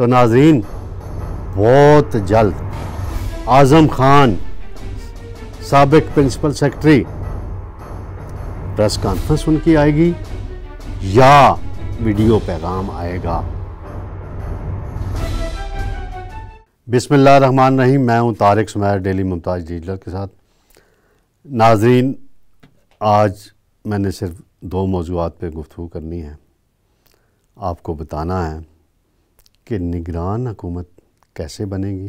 तो नाजरीन बहुत जल्द आज़म खान सबक प्रिंसिपल सेक्रेटरी प्रेस कॉन्फ्रेंस उनकी आएगी या वीडियो पैगाम आएगा बिसमिल्ल रन रहीम मैं हूं तारिक सुमैर डेली मुमताज़ डीजलर के साथ नाजरीन आज मैंने सिर्फ दो मौजूद पे गुफ्तु करनी है आपको बताना है कि निगरान हुकूमत कैसे बनेगी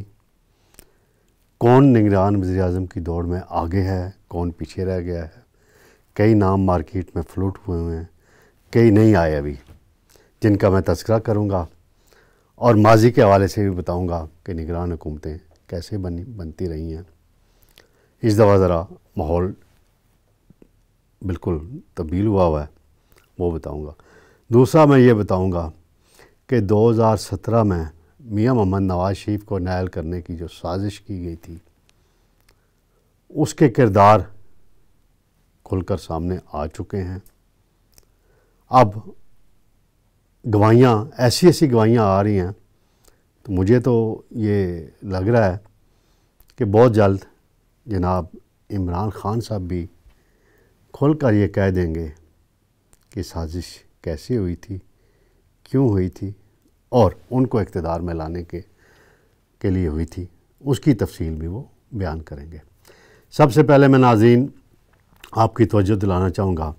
कौन निगरान वज़ी अजम की दौड़ में आगे है कौन पीछे रह गया है कई नाम मार्केट में फ्लोट हुए हुए हैं कई नहीं आए अभी जिनका मैं तस्करा करूँगा और माजी के हवाले से भी बताऊँगा कि निगरान हुकूमतें कैसे बनी बनती रही हैं इस दफ़ा ज़रा माहौल बिल्कुल तब्दील हुआ हुआ है वो बताऊँगा दूसरा मैं ये बताऊँगा कि 2017 में मियां मोहम्मद नवाज शरीफ को नायल करने की जो साजिश की गई थी उसके किरदार खुलकर सामने आ चुके हैं अब गवाहियाँ ऐसी ऐसी गवाहियाँ आ रही हैं तो मुझे तो ये लग रहा है कि बहुत जल्द जनाब इमरान खान साहब भी खुल कर ये कह देंगे कि साजिश कैसे हुई थी क्यों हुई थी और उनको इकतदार में लाने के के लिए हुई थी उसकी तफसील भी वो बयान करेंगे सबसे पहले मैं नाजीन आपकी तोज्जो दिलाना चाहूँगा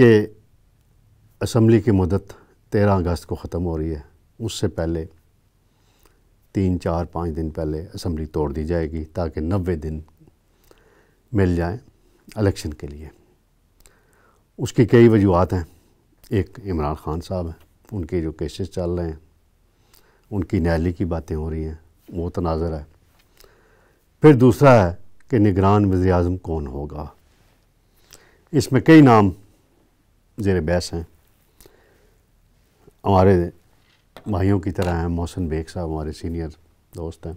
कि असम्बली की मदत तेरह अगस्त को ख़त्म हो रही है उससे पहले तीन चार पाँच दिन पहले असम्बली तोड़ दी जाएगी ताकि नबे दिन मिल जाए इलेक्शन के लिए उसकी कई वजूहत हैं एक इमरान ख़ान साहब हैं उनके जो केसेस चल रहे हैं उनकी न्यायालय की बातें हो रही हैं वो तनाजर तो है फिर दूसरा है कि निगरान वजी अजम कौन होगा इसमें कई नाम जेर बहस हैं हमारे भाइयों की तरह हैं मोहसिन बेग साहब हमारे सीनियर दोस्त हैं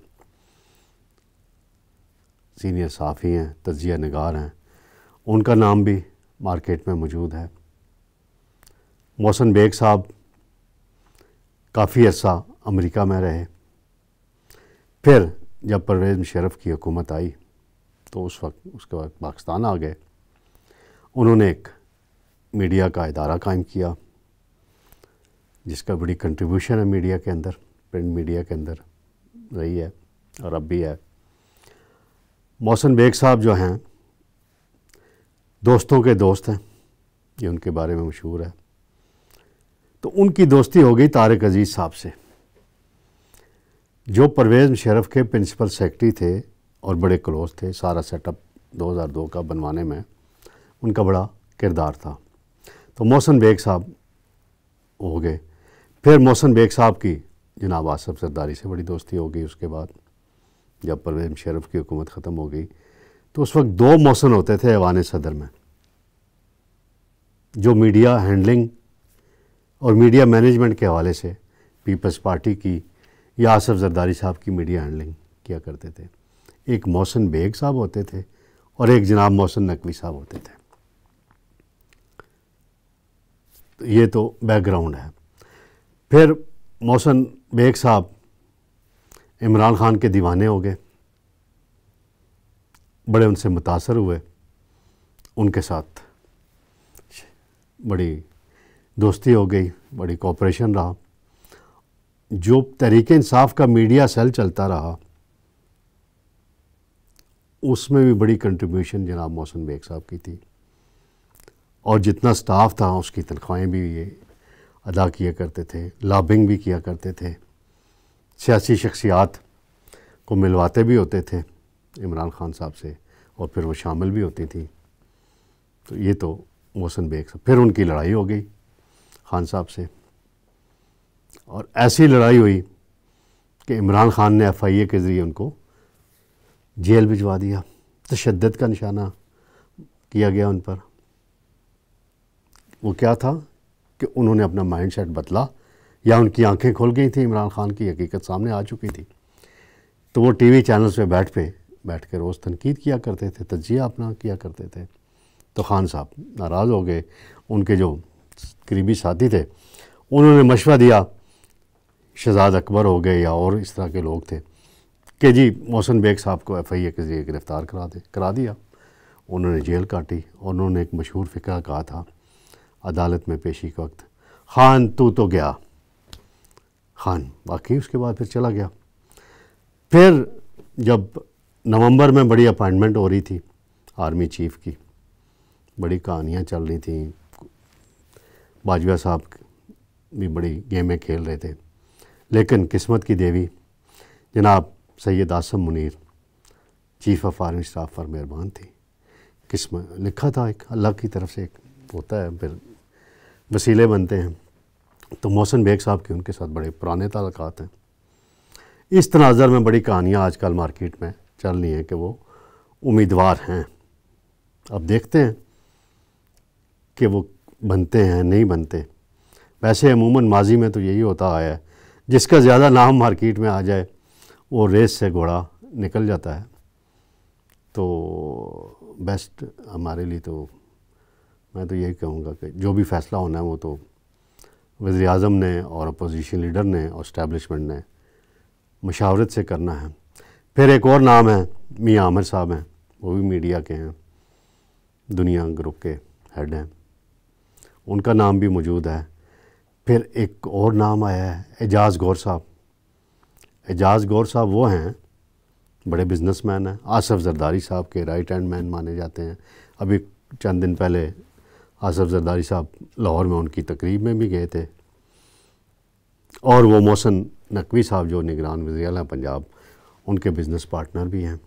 सीनियर साफ़ी हैं तजिया नगार हैं उनका नाम भी मार्केट में मौजूद है मोहसिन बेग साहब काफ़ी अर्सा अमेरिका में रहे फिर जब परवेज़ मुशरफ की हुकूमत आई तो उस वक्त उसके बाद पाकिस्तान आ गए उन्होंने एक मीडिया का अदारा कायम किया जिसका बड़ी कंट्रीब्यूशन है मीडिया के अंदर प्रिंट मीडिया के अंदर रही है और अब भी है मौसन बेग साहब जो हैं दोस्तों के दोस्त हैं ये उनके बारे में मशहूर है तो उनकी दोस्ती हो गई तारक अजीज़ साहब से जो परवेज़ मुशरफ के प्रिंसिपल सेक्रेटरी थे और बड़े क्लोज थे सारा सेटअप 2002 का बनवाने में उनका बड़ा किरदार था तो मोहसन बेग साहब हो गए फिर मोहसन बेग साहब की जनाब आसफ सरदारी से बड़ी दोस्ती हो गई उसके बाद जब परवेज मुशरफ की हुकूमत ख़त्म हो गई तो उस वक्त दो मौसम होते थे ऐवान सदर में जो मीडिया हैंडलिंग और मीडिया मैनेजमेंट के हवाले से पीपल्स पार्टी की या आसफ जरदारी साहब की मीडिया हैंडलिंग किया करते थे एक मोहसन बेग साहब होते थे और एक जनाब मोहसन नकवी साहब होते थे तो ये तो बैकग्राउंड है फिर मौसन बेग साहब इमरान खान के दीवाने हो गए बड़े उनसे मुतासर हुए उनके साथ बड़ी दोस्ती हो गई बड़ी कॉपरेशन रहा जो तहरीक इंसाफ का मीडिया सेल चलता रहा उसमें भी बड़ी कंट्रीब्यूशन जनाब मोहसिन बेग साहब की थी और जितना स्टाफ था उसकी तनख्वाहें भी ये अदा किया करते थे लाबिंग भी किया करते थे सियासी शख्सियात को मिलवाते भी होते थे इमरान खान साहब से और फिर वो शामिल भी होती थी तो ये तो मोहसिन बेग साहब फिर उनकी लड़ाई हो गई खान साहब से और ऐसी लड़ाई हुई कि इमरान ख़ान ने एफ आई ए के ज़रिए उनको जेल भिजवा दिया तशद का निशाना किया गया उन पर वो क्या था कि उन्होंने अपना माइंड सेट बदला या उनकी आंखें खुल गई थी इमरान ख़ान की हकीकत सामने आ चुकी थी तो वो टी वी चैनल्स पर बैठ पे बैठ के रोज़ तनकीद किया करते थे तजिया अपना किया करते थे तो खान साहब नाराज़ हो गए उनके जो करीबी साथी थे उन्होंने मशवरा दिया शहजाद अकबर हो गए या और इस तरह के लोग थे कि जी मोहसन बेग साहब को एफ आई ए के जरिए गिरफ़्तार करा दे करा दिया उन्होंने जेल काटी और उन्होंने एक मशहूर फ़िक्रा कहा था अदालत में पेशी के वक्त खान तू तो गया खान बाकी उसके बाद फिर चला गया फिर जब नवंबर में बड़ी अपॉइंटमेंट हो रही थी आर्मी चीफ़ की बड़ी कहानियाँ चल रही थी बाजवा साहब भी बड़ी गेमें खेल रहे थे लेकिन किस्मत की देवी जनाब Syed Asim Munir chief of army staff पर मेहरबान थी किस्मत लिखा था एक अल्लाह की तरफ से एक होता है फिर वसीले बनते हैं तो मोहसन बेग साहब के उनके साथ बड़े पुराने तल्लक़ात हैं इस तनाजर में बड़ी कहानियाँ आजकल मार्केट में चल रही हैं कि वो उम्मीदवार हैं अब देखते हैं कि वो बनते हैं नहीं बनते वैसे अमूमन माजी में तो यही होता आया है जिसका ज़्यादा नाम मार्केट में आ जाए वो रेस से घोड़ा निकल जाता है तो बेस्ट हमारे लिए तो मैं तो यही कहूँगा कि जो भी फैसला होना है वो तो वज़ी अजम ने और अपोजिशन लीडर ने और इस्टेबलिशमेंट ने मशावरत से करना है फिर एक और नाम है मियाँ आमिर साहब हैं वो भी मीडिया के हैं दुनिया ग्रुप के हेड हैं उनका नाम भी मौजूद है फिर एक और नाम आया है एजाज़ गौर साहब एजाज़ गौर साहब वो हैं बड़े बिजनेसमैन हैं आसफ़ जरदारी साहब के राइट हैंड मैन माने जाते हैं अभी चंद दिन पहले आसफ़ जरदारी साहब लाहौर में उनकी तकरीब में भी गए थे और वो मोहसन नकवी साहब जो निगरान वजील हैं पंजाब उनके बिज़नेस पार्टनर भी हैं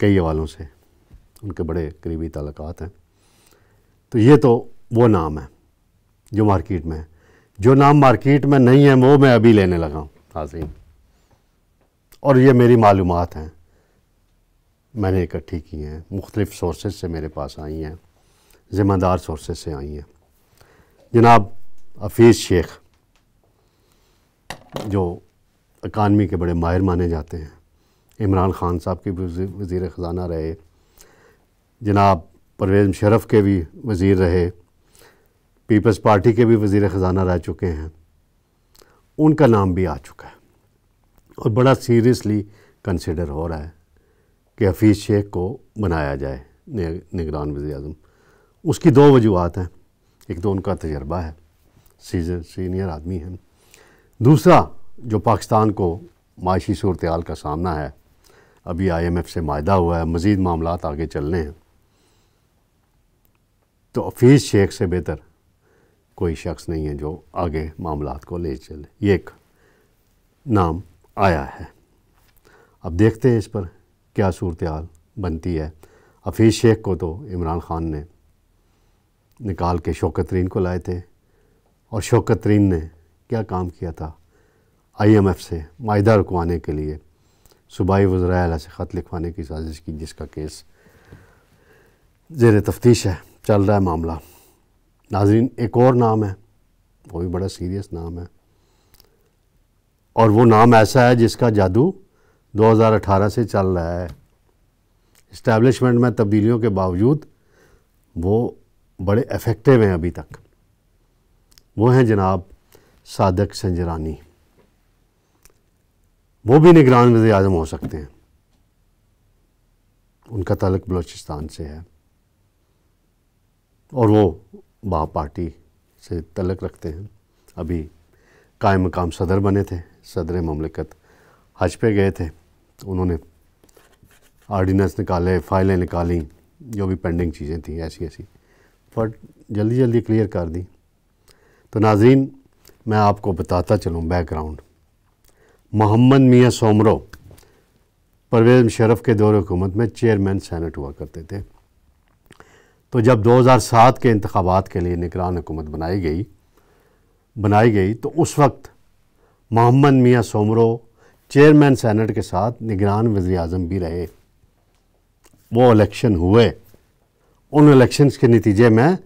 कई हवालों से उनके बड़े करीबी तलक हैं तो ये तो वो नाम है जो मार्केट में है जो नाम मार्केट में नहीं है वो मैं अभी लेने लगा हूँ नाजीन और ये मेरी मालूम हैं मैंने इकट्ठी की हैं मुख्तलिफ़ सोर्सेज से मेरे पास आई हैं ज़िम्मेदार सोर्सेज से आई हैं जनाब हफीज़ शेख जो अकानमी के बड़े माहिर माने जाते हैं इमरान खान साहब के भी वज़ी ख़जाना रहे जनाब परवेज़ मुशरफ के भी वज़ीर रहे पीपल्स पार्टी के भी वज़ी ख़जाना रह चुके हैं उनका नाम भी आ चुका है और बड़ा सीरियसली कंसिडर हो रहा है कि हफीज़ शेख को बनाया जाए निगरान वजी अजम उसकी दो वजूहत हैं एक तो उनका तजर्बा है सीजर सीनियर आदमी हैं दूसरा जो पाकिस्तान को माशी सूरत का सामना है अभी आई एम एफ़ से माहा हुआ है मज़ीद मामला आगे चलने हैं तो फीस शेख से बेहतर कोई शख्स नहीं है जो आगे मामला को ले चले ये एक नाम आया है अब देखते हैं इस पर क्या सूरत हाल बनती है हफीज़ शेख को तो इमरान ख़ान ने निकाल के शौकत तरीन को लाए थे और शौकत तरीन ने क्या काम किया था आईएमएफ से माहा रुकवाने के लिए सूबाई वजरा से ख़त लिखवाने की साजिश की जिसका केस जेर तफ्तीश है चल रहा है मामला नाजरीन एक और नाम है वो भी बड़ा सीरियस नाम है और वो नाम ऐसा है जिसका जादू 2018 से चल रहा है इस्टेब्लिशमेंट में तब्दीलियों के बावजूद वो बड़े इफ़ेक्टिव हैं अभी तक वो हैं जनाब सादक संजरानी वो भी निगरान वजे आजम हो सकते हैं उनका तलक बलूचिस्तान से है और वो बा पार्टी से तलक रखते हैं अभी कायम मकाम सदर बने थे सदर ममलिकत हज पे गए थे तो उन्होंने आर्डीनेंस निकाले फाइलें निकाली जो भी पेंडिंग चीज़ें थी ऐसी ऐसी बट जल्दी जल्दी क्लियर कर दी तो नाजरीन मैं आपको बताता चलूँ बैकग्राउंड मोहम्मद मियाँ सोमरो परवेज़ मुशरफ के दौर हुकूमत में चेयरमैन सैनट हुआ करते थे तो जब 2007 के इंतबात के लिए निगरान हुकूमत बनाई गई बनाई गई तो उस वक्त मोहम्मद मियाँ सोमरो चेयरमैन सैनट के साथ निगरान वजी अजम भी रहे वो इलेक्शन हुए उन इलेक्शंस के नतीजे में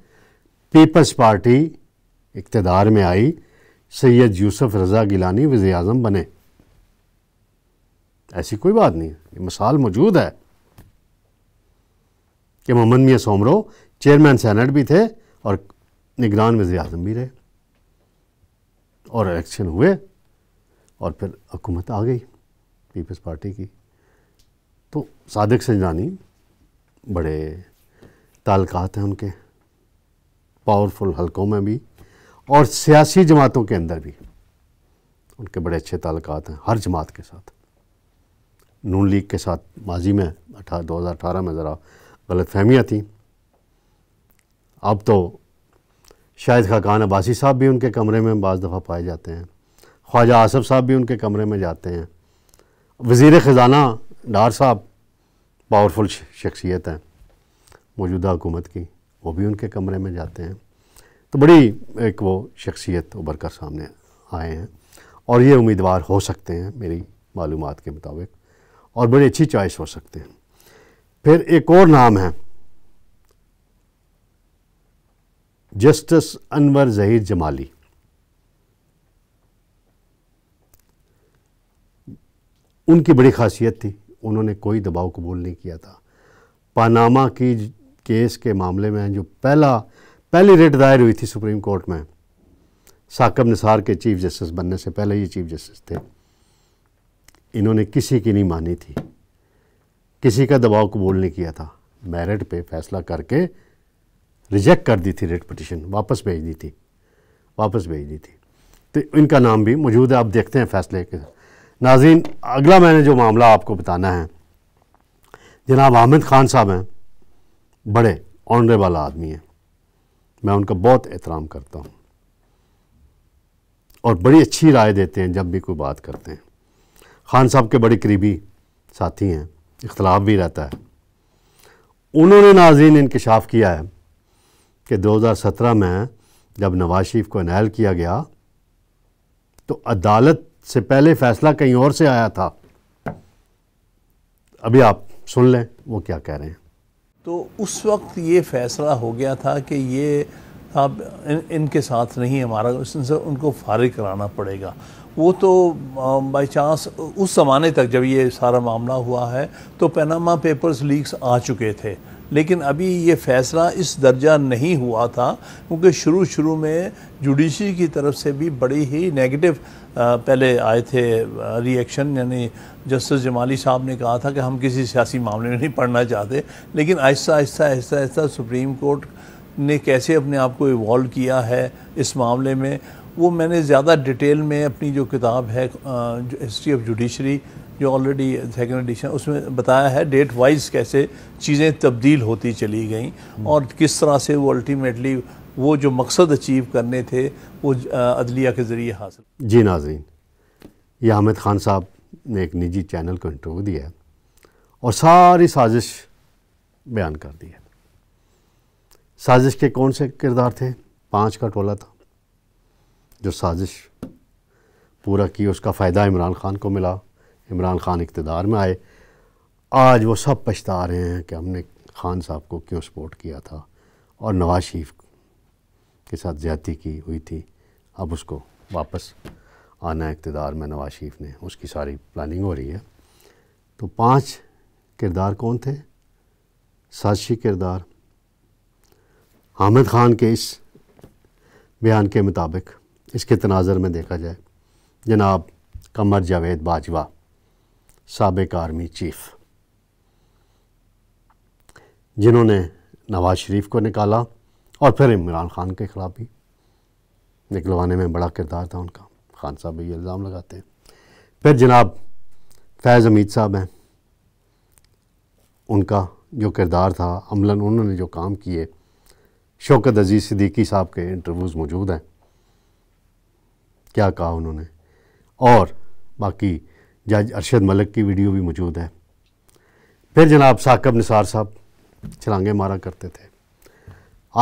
पीपल्स पार्टी इकतदार में आई सैयद यूसुफ रज़ा गिलानी वजी अजम बने ऐसी कोई बात नहीं है मिसाल मौजूद है कि मोहम्मद मियाँ सोमरो चेयरमैन सैनट भी थे और निगरान वजी अजम भी रहे और इलेक्शन हुए और फिर हुकूमत आ गई पीपल्स पार्टी की तो सादक सजानी बड़े ताल्लुकात हैं उनके पावरफुल हलकों में भी और सियासी जमातों के अंदर भी उनके बड़े अच्छे ताल्लुकात हैं हर जमात के साथ नून लीग के साथ माजी में अठारह दो हज़ार अठारह में ज़रा गलत फहमियाँ थी अब तो शायद खाकान अब्बासी साहब भी उनके कमरे में बज़ दफ़ा पाए जाते हैं ख्वाजा आसफ़ साहब भी उनके कमरे में जाते हैं वज़ी ख़जाना डार साहब पावरफुल शख्सियत हैं मौजूदा हुकूमत की वो भी उनके कमरे में जाते हैं तो बड़ी एक वो शख्सियत उभर कर सामने आए हैं और ये उम्मीदवार हो सकते हैं मेरी मालूम के मुताबिक और बड़ी अच्छी चॉइस हो सकते हैं फिर एक और नाम है जस्टिस अनवर जहीर जमाली उनकी बड़ी खासियत थी उन्होंने कोई दबाव कबूल नहीं किया था पानामा की केस के मामले में जो पहला पहली रेट दायर हुई थी सुप्रीम कोर्ट में साकब निसार के चीफ जस्टिस बनने से पहले ये चीफ जस्टिस थे इन्होंने किसी की नहीं मानी थी किसी का दबाव कबूल नहीं किया था मेरिट पे फैसला करके रिजेक्ट कर दी थी रेट पटिशन वापस भेज दी थी वापस भेज दी थी तो इनका नाम भी मौजूद है आप देखते हैं फैसले के नाजीन अगला मैंने जो मामला आपको बताना है जनाब आमिद खान साहब हैं बड़े ऑनरेबल आदमी हैं मैं उनका बहुत एहतराम करता हूँ और बड़ी अच्छी राय देते हैं जब भी कोई बात करते हैं खान साहब के बड़े करीबी साथी हैं इख्तलाफ भी रहता है उन्होंने नाजीन इंकशाफ किया है कि 2017 में जब नवाज शरीफ को नहल किया गया तो अदालत से पहले फ़ैसला कहीं और से आया था अभी आप सुन लें वो क्या कह रहे हैं तो उस वक्त ये फैसला हो गया था कि ये आप इन, इनके साथ नहीं हमारा उनको फारिग कराना पड़ेगा वो तो बाई चांस उस ज़माने तक जब ये सारा मामला हुआ है तो पैनामा पेपर्स लीक्स आ चुके थे लेकिन अभी ये फैसला इस दर्जा नहीं हुआ था क्योंकि शुरू शुरू में जुडिशरी की तरफ से भी बड़ी ही नेगेटिव पहले आए थे रिएक्शन यानी जस्टिस जमाली साहब ने कहा था कि हम किसी सियासी मामले में नहीं पढ़ना चाहते लेकिन आहिस्ता आहिस्ता आहिस्ता आहिस्ता सुप्रीम कोर्ट ने कैसे अपने आप को इवॉल्व किया है इस मामले में वो मैंने ज़्यादा डिटेल में अपनी जो किताब है हिस्ट्री ऑफ जुडिशरी जो ऑलरेडी सेकेंड एडिशन उसमें बताया है डेट वाइज कैसे चीज़ें तब्दील होती चली गईं और किस तरह से वो अल्टीमेटली वो जो मकसद अचीव करने थे वो अदलिया के ज़रिए हासिल जी नाजीन ये आमिद ख़ान साहब ने एक निजी चैनल को इंटरव्यू दिया है और सारी साजिश बयान कर दी है साजिश के कौन से किरदार थे पाँच का टोला था जो साजिश पूरा की उसका फ़ायदा इमरान ख़ान को मिला इमरान ख़ान इकतदार में आए आज वो सब पछता रहे हैं कि हमने खान साहब को क्यों सपोर्ट किया था और नवाज शरीफ के साथ ज़्यादती की हुई थी अब उसको वापस आना इकतदार में नवाज शरीफ ने उसकी सारी प्लानिंग हो रही है तो पांच किरदार कौन थे साजिशी किरदार हामिद खान के इस बयान के मुताबिक इसके तनाजर में देखा जाए जनाब कमर जावेद बाजवा सबक आर्मी चीफ जिन्होंने नवाज शरीफ को निकाला और फिर इमरान ख़ान के ख़िलाफ़ भी निकलवाने में बड़ा किरदार था उनका खान साहब भी इल्ज़ाम लगाते हैं फिर जनाब फैज़ हमीद साहब हैं उनका जो किरदार था अमला उन्होंने जो काम किए शौकत अजीज़ सिद्दीकी साहब के इंटरव्यूज़ मौजूद हैं क्या कहा उन्होंने और बाकी जज अरशद मलिक की वीडियो भी मौजूद है फिर जनाब साकब निसार साहब छलांगे मारा करते थे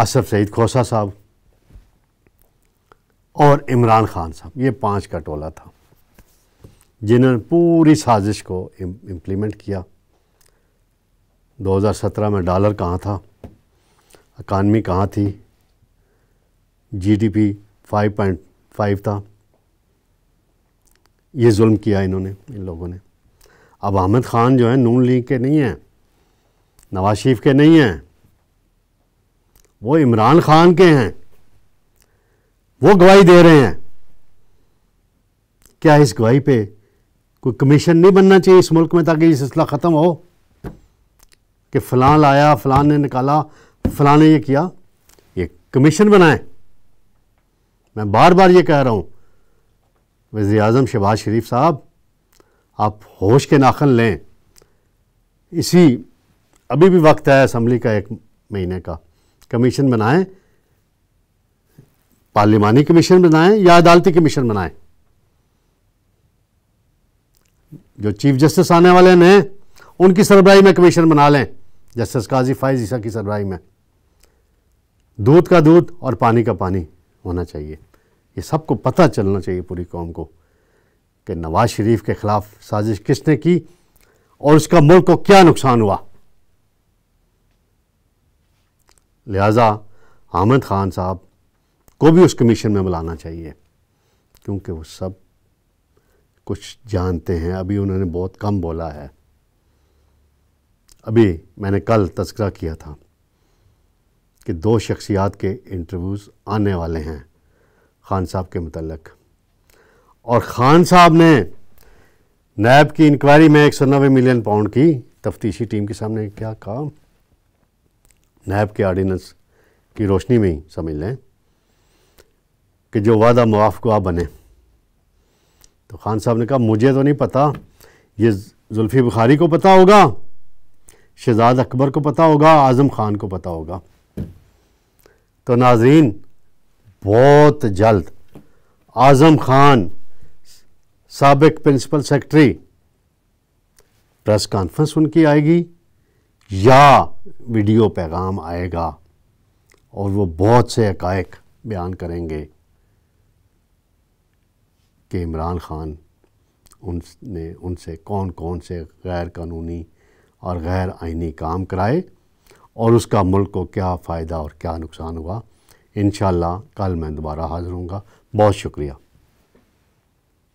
आसफ सईद खोसा साहब और इमरान खान साहब ये पांच का टोला था जिन्होंने पूरी साजिश को इम्प्लीमेंट किया 2017 में डॉलर कहाँ था अकानमी कहाँ थी जीडीपी 5.5 था ये जुल्म किया इन्होंने इन लोगों ने अब अहमद ख़ान जो है नून लीग के नहीं हैं नवाज शरीफ के नहीं हैं वो इमरान ख़ान के हैं वो गवाही दे रहे हैं क्या इस गवाही पे कोई कमीशन नहीं बनना चाहिए इस मुल्क में ताकि ये सिलसिला ख़त्म हो कि फलां लाया फलां ने निकाला फलां ने ये किया ये कमीशन बनाए मैं बार बार ये कह रहा हूँ वज़ी अजम शहबाज शरीफ साहब आप होश के नाखन लें इसी अभी भी वक्त है असम्बली का एक महीने का कमीशन बनाएं पार्लिमानी कमीशन बनाएं या अदालती कमीशन बनाएं जो चीफ जस्टिस आने वाले हैं उनकी सरबराही में कमीशन बना लें जस्टिस काजी फाइज ईसा की सरबराही में दूध का दूध और पानी का पानी होना चाहिए ये सबको पता चलना चाहिए पूरी कौम को कि नवाज़ शरीफ के ख़िलाफ़ साजिश किसने की और उसका मुल्क को क्या नुकसान हुआ लिहाजा आमद ख़ान साहब को भी उस कमीशन में बुलाना चाहिए क्योंकि वो सब कुछ जानते हैं अभी उन्होंने बहुत कम बोला है अभी मैंने कल तस्करा किया था कि दो शख्सियात के इंटरव्यूज़ आने वाले हैं खान साहब के मतलब और ख़ान साहब ने नैब की इंक्वायरी में एक सौ नबे मिलियन पाउंड की तफ्तीशी टीम के सामने क्या कहा नैब के आर्डीनेंस की रोशनी में ही समझ लें कि जो वादा मुआफ़ को आप बने तो खान साहब ने कहा मुझे तो नहीं पता ये जुल्फ़ी बुखारी को पता होगा शहजाद अकबर को पता होगा आज़म खान को पता होगा तो नाजरीन बहुत जल्द आज़म खान सबक प्रिंसिपल सेक्रेटरी प्रेस कॉन्फ्रेंस उनकी आएगी या वीडियो पैगाम आएगा और वो बहुत से हकायक बयान करेंगे कि इमरान ख़ान उनने उनसे कौन कौन से गैर कानूनी और गैर आइनी काम कराए और उसका मुल्क को क्या फ़ायदा और क्या नुकसान हुआ इन कल मैं दोबारा हाज़िर हूँ बहुत शुक्रिया